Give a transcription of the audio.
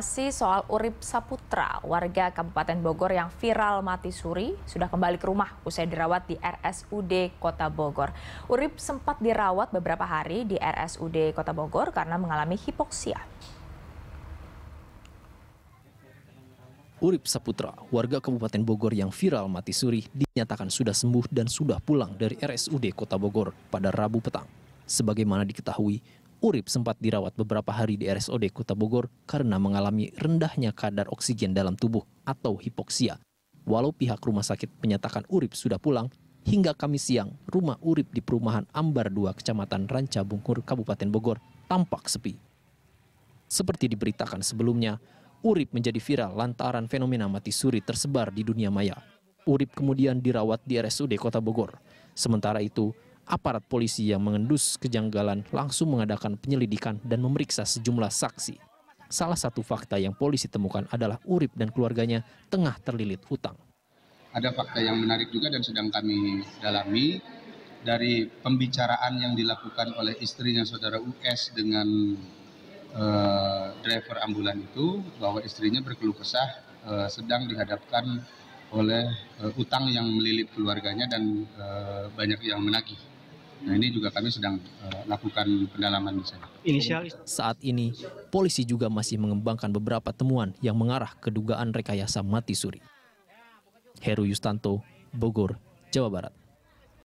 Masih soal Urip Saputra, warga Kabupaten Bogor yang viral mati suri, sudah kembali ke rumah usai dirawat di RSUD Kota Bogor. Urip sempat dirawat beberapa hari di RSUD Kota Bogor karena mengalami hipoksia. Urip Saputra, warga Kabupaten Bogor yang viral mati suri, dinyatakan sudah sembuh dan sudah pulang dari RSUD Kota Bogor pada Rabu petang. Sebagaimana diketahui, Urip sempat dirawat beberapa hari di RSOD Kota Bogor karena mengalami rendahnya kadar oksigen dalam tubuh atau hipoksia. Walau pihak rumah sakit menyatakan Urip sudah pulang, hingga Kamis siang rumah Urip di perumahan Ambar 2 Kecamatan Ranca Bungkur Kabupaten Bogor tampak sepi. Seperti diberitakan sebelumnya, Urip menjadi viral lantaran fenomena mati suri tersebar di dunia maya. Urip kemudian dirawat di RSUD Kota Bogor. Sementara itu, aparat polisi yang mengendus kejanggalan langsung mengadakan penyelidikan dan memeriksa sejumlah saksi. Salah satu fakta yang polisi temukan adalah Urip dan keluarganya tengah terlilit hutang. Ada fakta yang menarik juga dan sedang kami dalami dari pembicaraan yang dilakukan oleh istrinya saudara US dengan eh, driver ambulan itu bahwa istrinya berkeluh kesah eh, sedang dihadapkan oleh uh, utang yang melilit keluarganya dan uh, banyak yang menagih. Nah ini juga kami sedang uh, lakukan pendalaman di sana. Inisial. Saat ini, polisi juga masih mengembangkan beberapa temuan yang mengarah ke dugaan rekayasa mati suri. Heru Yustanto, Bogor, Jawa Barat.